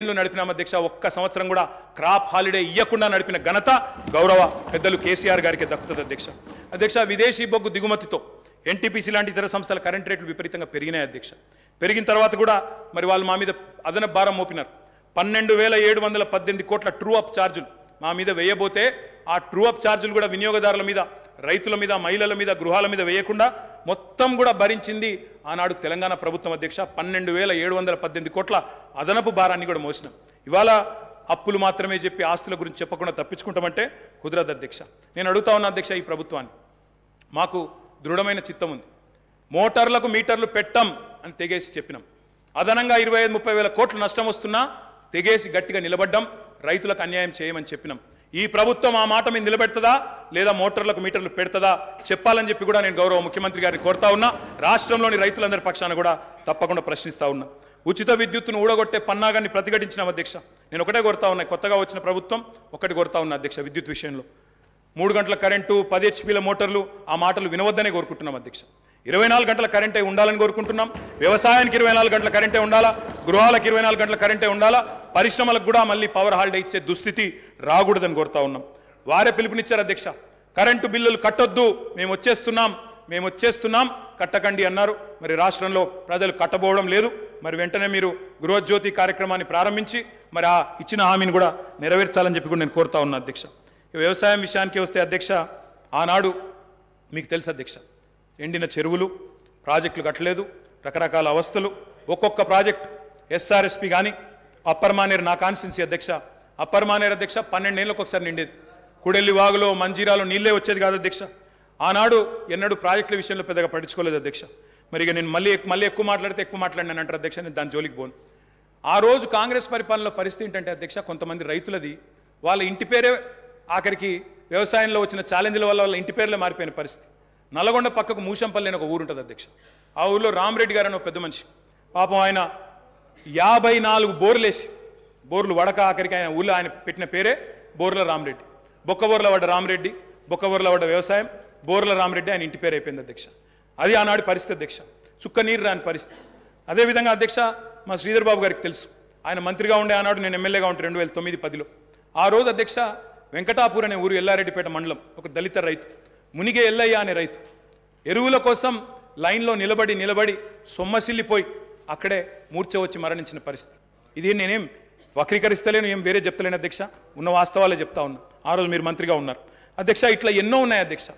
నడిపిన నడిపినాం అధ్యక్ష ఒక్క సంవత్సరం కూడా క్రాప్ హాలిడే ఇవ్వకుండా నడిపిన ఘనత గౌరవ పెద్దలు కేసీఆర్ గారికి దక్కుతుంది అధ్యక్ష అధ్యక్ష విదేశీ బొగ్గు దిగుమతితో ఎన్టీపీసీ లాంటి ఇతర సంస్థల కరెంట్ రేట్లు విపరీతంగా పెరిగినాయి అధ్యక్ష పెరిగిన తర్వాత కూడా మరి వాళ్ళు మా మీద అదన భారం మోపినారు పన్నెండు వేల ఏడు వందల పద్దెనిమిది కోట్ల ట్రూ అప్ ఛార్జులు మా మీద వేయబోతే ఆ ట్రూ అప్ ఛార్జీలు కూడా వినియోగదారుల మీద రైతుల మీద మహిళల మీద గృహాల మీద వేయకుండా మొత్తం కూడా భరించింది ఆనాడు తెలంగాణ ప్రభుత్వం అధ్యక్ష పన్నెండు వేల ఏడు వందల పద్దెనిమిది కోట్ల అదనపు భారాన్ని కూడా మోసినాం ఇవాళ అప్పులు మాత్రమే చెప్పి ఆస్తుల గురించి చెప్పకుండా తప్పించుకుంటామంటే కుదరదు అధ్యక్ష నేను అడుగుతా ఉన్న అధ్యక్ష ఈ ప్రభుత్వాన్ని మాకు దృఢమైన చిత్తం ఉంది మోటార్లకు మీటర్లు పెట్టం అని తెగేసి చెప్పినాం అదనంగా ఇరవై ఐదు ముప్పై వేల కోట్లు నష్టం వస్తున్నా తెగేసి గట్టిగా నిలబడ్డం రైతులకు అన్యాయం చేయమని చెప్పినాం ఈ ప్రభుత్వం ఆ మాట మీద నిలబెడుతుందా లేదా మోటార్లకు మీటర్లు పెడుతుందా చెప్పాలని చెప్పి కూడా నేను గౌరవ ముఖ్యమంత్రి గారిని కోరుతా ఉన్నా రాష్ట్రంలోని రైతులందరి పక్షాన కూడా తప్పకుండా ప్రశ్నిస్తా ఉన్నా ఉచిత విద్యుత్తును ఊడగొట్టే పన్నాగాన్ని ప్రతిఘటించిన అధ్యక్ష నేను ఒకటే కోరుతా ఉన్నాయి కొత్తగా వచ్చిన ప్రభుత్వం ఒకటి కోరుతా ఉన్నా అధ్యక్ష విద్యుత్ విషయంలో మూడు గంటల కరెంటు పది హెచ్పీల మోటార్లు ఆ మాటలు వినవద్దనే కోరుకుంటున్నాం అధ్యక్ష ఇరవై నాలుగు గంటల కరెంటే ఉండాలని కోరుకుంటున్నాం వ్యవసాయానికి ఇరవై నాలుగు గంటల కరెంటే ఉండాలా గృహాలకు ఇరవై నాలుగు గంటల కరెంటే ఉండాలా పరిశ్రమలకు కూడా మళ్ళీ పవర్ హాలిడే ఇచ్చే దుస్థితి రాకూడదని కోరుతా ఉన్నాం వారే పిలుపునిచ్చారు అధ్యక్ష కరెంటు బిల్లులు కట్టొద్దు మేము వచ్చేస్తున్నాం మేము వచ్చేస్తున్నాం కట్టకండి అన్నారు మరి రాష్ట్రంలో ప్రజలు కట్టబోవడం లేదు మరి వెంటనే మీరు గృహజ్యోతి కార్యక్రమాన్ని ప్రారంభించి మరి ఆ ఇచ్చిన హామీని కూడా నెరవేర్చాలని చెప్పి కూడా నేను కోరుతా ఉన్నా అధ్యక్ష వ్యవసాయం విషయానికి వస్తే అధ్యక్ష ఆనాడు మీకు తెలుసు అధ్యక్ష ఎండిన చెరువులు ప్రాజెక్టులు కట్టలేదు రకరకాల అవస్థలు ఒక్కొక్క ప్రాజెక్ట్ ఎస్ఆర్ఎస్పి కానీ అప్పర్ మానేరు నా కాన్స్టిన్సీ అధ్యక్ష అప్పర్ మానేరు అధ్యక్ష పన్నెండేళ్ళకి ఒకసారి నిండేది కుడెల్లి వాగులో మంజీరాలో నీళ్ళే వచ్చేది కాదు అధ్యక్ష ఆనాడు ఎన్నడూ ప్రాజెక్టుల విషయంలో పెద్దగా పట్టించుకోలేదు అధ్యక్ష మరి ఇక నేను మళ్ళీ మళ్ళీ ఎక్కువ మాట్లాడితే ఎక్కువ మాట్లాడినాను అంటారు అధ్యక్ష నేను దాని జోలికి పోను ఆ రోజు కాంగ్రెస్ పరిపాలనలో పరిస్థితి ఏంటంటే అధ్యక్ష కొంతమంది రైతులది వాళ్ళ ఇంటి పేరే ఆఖరికి వ్యవసాయంలో వచ్చిన ఛాలెంజ్ల వల్ల వాళ్ళ ఇంటి పేర్లే మారిపోయిన పరిస్థితి నల్గొండ పక్కకు మూసంపల్లి అని ఒక ఉంటుంది అధ్యక్ష ఆ ఊర్లో రామరెడ్డి గారు అని ఒక పెద్ద మనిషి పాపం ఆయన యాభై నాలుగు బోర్లేసి బోర్లు వడక ఆఖరికి ఆయన ఊళ్ళో ఆయన పెట్టిన పేరే బోర్ల రామరెడ్డి బొక్కబోర్ల వాడ రామరెడ్డి బోర్ల వడ్డ వ్యవసాయం బోర్ల రామరెడ్డి ఆయన ఇంటి పేరు అయిపోయింది అధ్యక్ష అది ఆనాడు పరిస్థితి అధ్యక్ష చుక్క నీరు రాని పరిస్థితి అదేవిధంగా అధ్యక్ష మా శ్రీధర్ బాబు గారికి తెలుసు ఆయన మంత్రిగా ఉండే ఆనాడు నేను ఎమ్మెల్యేగా ఉంటాను రెండు వేల తొమ్మిది పదిలో ఆ రోజు అధ్యక్ష వెంకటాపూర్ అనే ఊరు ఎల్లారెడ్డిపేట మండలం ఒక దళిత రైతు మునిగే ఎల్లయ్య అనే రైతు ఎరువుల కోసం లైన్లో నిలబడి నిలబడి సొమ్మసిల్లిపోయి అక్కడే మూర్చ వచ్చి మరణించిన పరిస్థితి ఇది నేనేం వక్రీకరిస్తలేను ఏం వేరే చెప్తలేను అధ్యక్ష ఉన్న వాస్తవాలే చెప్తా ఉన్నా ఆ రోజు మీరు మంత్రిగా ఉన్నారు అధ్యక్ష ఇట్లా ఎన్నో ఉన్నాయి అధ్యక్ష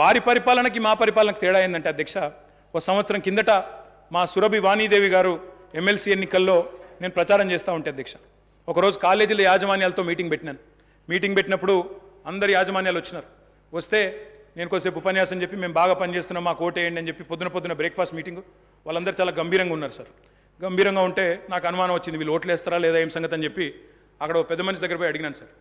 వారి పరిపాలనకి మా పరిపాలనకి తేడా ఏంటంటే అధ్యక్ష ఒక సంవత్సరం కిందట మా సురభి వాణీదేవి గారు ఎమ్మెల్సీ ఎన్నికల్లో నేను ప్రచారం చేస్తూ ఉంటే అధ్యక్ష ఒకరోజు కాలేజీల యాజమాన్యాలతో మీటింగ్ పెట్టినాను మీటింగ్ పెట్టినప్పుడు అందరు యాజమాన్యాలు వచ్చినారు వస్తే నేను కొద్దిసేపు ఉపన్యాసం చెప్పి మేము బాగా పనిచేస్తున్నాం మాకు ఓటేయండి అని చెప్పి పొద్దున పొద్దున బ్రేక్ఫాస్ట్ మీటింగ్ వాళ్ళందరూ చాలా గంభీరంగా ఉన్నారు సార్ గంభీరంగా ఉంటే నాకు అనుమానం వచ్చింది వీళ్ళు వేస్తారా లేదా ఏం సంగతి అని చెప్పి అక్కడ పెద్ద మనిషి దగ్గర పోయి అడిగినాను సార్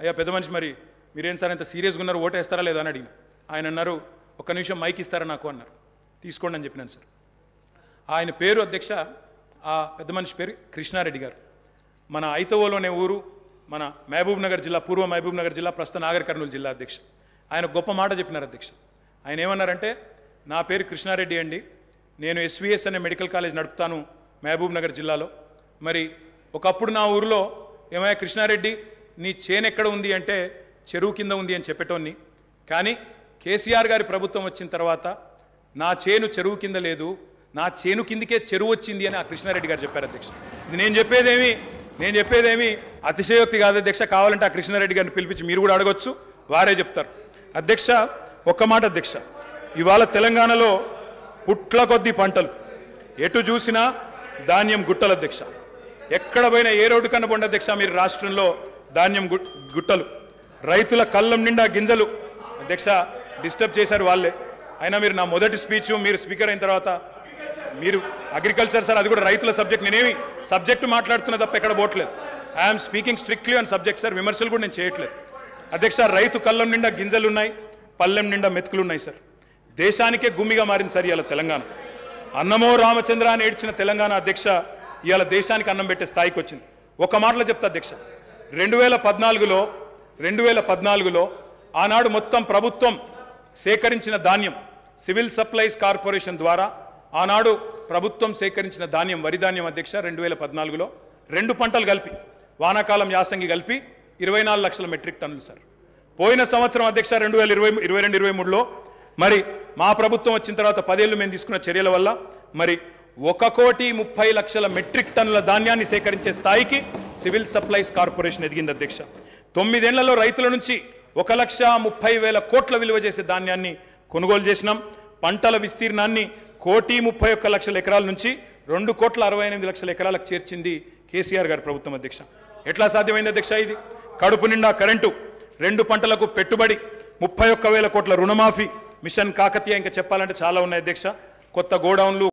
అయ్యా పెద్ద మనిషి మరి మీరేం సార్ ఇంత సీరియస్గా ఉన్నారు ఓటేస్తారా లేదా అని అడిగిన ఆయన అన్నారు ఒక్క నిమిషం మైక్ ఇస్తారా నాకు అన్నారు తీసుకోండి అని చెప్పినాను సార్ ఆయన పేరు అధ్యక్ష ఆ పెద్ద మనిషి పేరు కృష్ణారెడ్డి గారు మన ఐతవోలోనే ఊరు మన మహబూబ్ నగర్ జిల్లా పూర్వ మహబూబ్ నగర్ జిల్లా ప్రస్తుత నాగర్ కర్నూలు జిల్లా అధ్యక్ష ఆయన గొప్ప మాట చెప్పినారు అధ్యక్ష ఆయన ఏమన్నారంటే నా పేరు కృష్ణారెడ్డి అండి నేను ఎస్విఎస్ అనే మెడికల్ కాలేజ్ నడుపుతాను మహబూబ్ నగర్ జిల్లాలో మరి ఒకప్పుడు నా ఊరిలో ఏమయ్యా కృష్ణారెడ్డి నీ చేను ఎక్కడ ఉంది అంటే చెరువు కింద ఉంది అని చెప్పేటోన్ని కానీ కేసీఆర్ గారి ప్రభుత్వం వచ్చిన తర్వాత నా చేను చెరువు కింద లేదు నా చేను కిందకే చెరువు వచ్చింది అని ఆ కృష్ణారెడ్డి గారు చెప్పారు అధ్యక్ష ఇది నేను చెప్పేదేమి నేను చెప్పేదేమి అతిశయోక్తి కాదు అధ్యక్ష కావాలంటే ఆ కృష్ణారెడ్డి గారిని పిలిపించి మీరు కూడా అడగచ్చు వారే చెప్తారు అధ్యక్ష ఒక్క మాట అధ్యక్ష ఇవాళ తెలంగాణలో పుట్ల కొద్ది పంటలు ఎటు చూసినా ధాన్యం గుట్టలు అధ్యక్ష ఎక్కడ పోయినా ఏ రోడ్డు కనపండి అధ్యక్ష మీరు రాష్ట్రంలో ధాన్యం గుట్టలు రైతుల కళ్ళం నిండా గింజలు అధ్యక్ష డిస్టర్బ్ చేశారు వాళ్ళే అయినా మీరు నా మొదటి స్పీచ్ మీరు స్పీకర్ అయిన తర్వాత మీరు అగ్రికల్చర్ సార్ అది కూడా రైతుల సబ్జెక్ట్ నేనేమి సబ్జెక్ట్ మాట్లాడుతున్నా తప్ప ఎక్కడ పోవట్లేదు I'm speaking strictly on subject sir విమర్శలు కూడా నేను చేయట్లేదు అధ్యక్ష రైతు కళ్ళం నిండా గింజలున్నాయి పల్లెం నిండా మెతుకులున్నాయి సార్ దేశానికే గుమ్మిగా మారింది సార్ ఇవాళ తెలంగాణ అన్నమో రామచంద్ర అని ఏడ్చిన తెలంగాణ అధ్యక్ష ఇవాళ దేశానికి అన్నం పెట్టే స్థాయికి వచ్చింది ఒక మాటలో చెప్తా అధ్యక్ష రెండు వేల పద్నాలుగులో రెండు వేల పద్నాలుగులో ఆనాడు మొత్తం ప్రభుత్వం సేకరించిన ధాన్యం సివిల్ సప్లైస్ కార్పొరేషన్ ద్వారా ఆనాడు ప్రభుత్వం సేకరించిన ధాన్యం వరి ధాన్యం అధ్యక్ష రెండు వేల పద్నాలుగులో రెండు పంటలు కలిపి వానాకాలం యాసంగి కలిపి ఇరవై నాలుగు లక్షల మెట్రిక్ టన్నులు సార్ పోయిన సంవత్సరం అధ్యక్ష రెండు వేల ఇరవై ఇరవై రెండు ఇరవై మూడులో మరి మా ప్రభుత్వం వచ్చిన తర్వాత పదేళ్ళు మేము తీసుకున్న చర్యల వల్ల మరి ఒక కోటి ముప్పై లక్షల మెట్రిక్ టన్నుల ధాన్యాన్ని సేకరించే స్థాయికి సివిల్ సప్లైస్ కార్పొరేషన్ ఎదిగింది అధ్యక్ష తొమ్మిదేళ్లలో రైతుల నుంచి ఒక లక్ష ముప్పై వేల కోట్ల విలువ చేసే ధాన్యాన్ని కొనుగోలు చేసినాం పంటల విస్తీర్ణాన్ని కోటి ముప్పై ఒక్క లక్షల ఎకరాల నుంచి రెండు కోట్ల అరవై ఎనిమిది లక్షల ఎకరాలకు చేర్చింది కేసీఆర్ గారి ప్రభుత్వం అధ్యక్ష ఎట్లా సాధ్యమైంది అధ్యక్ష ఇది కడుపు నిండా కరెంటు రెండు పంటలకు పెట్టుబడి ముప్పై ఒక్క వేల కోట్ల రుణమాఫీ మిషన్ కాకతీయ ఇంకా చెప్పాలంటే చాలా ఉన్నాయి అధ్యక్ష కొత్త గోడౌన్లు